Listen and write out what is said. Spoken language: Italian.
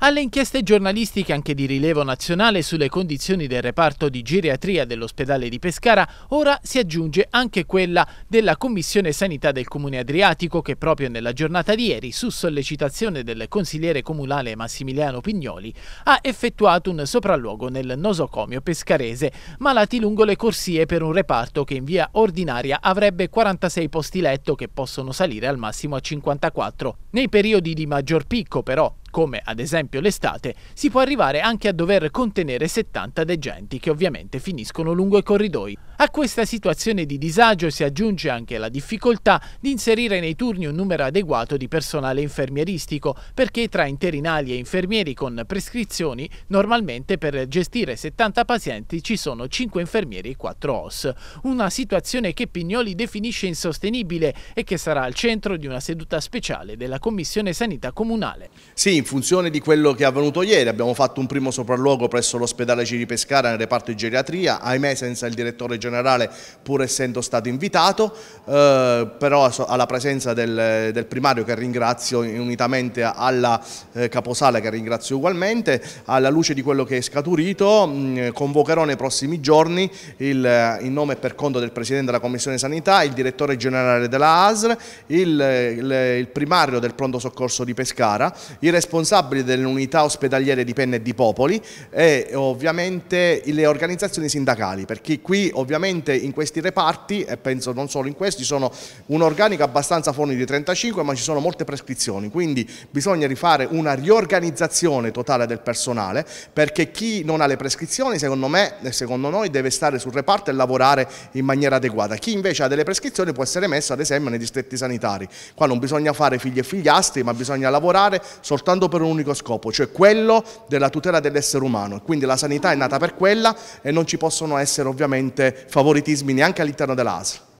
alle inchieste giornalistiche anche di rilevo nazionale sulle condizioni del reparto di geriatria dell'ospedale di Pescara, ora si aggiunge anche quella della Commissione Sanità del Comune Adriatico che proprio nella giornata di ieri, su sollecitazione del consigliere comunale Massimiliano Pignoli, ha effettuato un sopralluogo nel nosocomio pescarese, malati lungo le corsie per un reparto che in via ordinaria avrebbe 46 posti letto che possono salire al massimo a 54. Nei periodi di maggior picco però come ad esempio l'estate, si può arrivare anche a dover contenere 70 degenti che ovviamente finiscono lungo i corridoi. A questa situazione di disagio si aggiunge anche la difficoltà di inserire nei turni un numero adeguato di personale infermieristico, perché tra interinali e infermieri con prescrizioni, normalmente per gestire 70 pazienti ci sono 5 infermieri e 4 OS. Una situazione che Pignoli definisce insostenibile e che sarà al centro di una seduta speciale della Commissione Sanità Comunale. Sì, in funzione di quello che è avvenuto ieri abbiamo fatto un primo sopralluogo presso l'ospedale Giri Pescara nel reparto di geriatria, ahimè senza il direttore generale generale pur essendo stato invitato, eh, però alla presenza del, del, primario che ringrazio unitamente alla eh, caposala che ringrazio ugualmente, alla luce di quello che è scaturito mh, convocherò nei prossimi giorni il, eh, in nome e per conto del Presidente della Commissione Sanità, il Direttore Generale della ASR, il, il, il primario del pronto soccorso di Pescara, i responsabili dell'unità ospedaliere di Penne e di Popoli e ovviamente le organizzazioni sindacali, perché qui ovviamente ovviamente in questi reparti, e penso non solo in questi, sono un organico abbastanza forni di 35, ma ci sono molte prescrizioni, quindi bisogna rifare una riorganizzazione totale del personale, perché chi non ha le prescrizioni, secondo me e secondo noi, deve stare sul reparto e lavorare in maniera adeguata. Chi invece ha delle prescrizioni può essere messo, ad esempio, nei distretti sanitari. Qua non bisogna fare figli e figliastri, ma bisogna lavorare soltanto per un unico scopo, cioè quello della tutela dell'essere umano. Quindi la sanità è nata per quella e non ci possono essere ovviamente favoritismi neanche all'interno dell'ASL.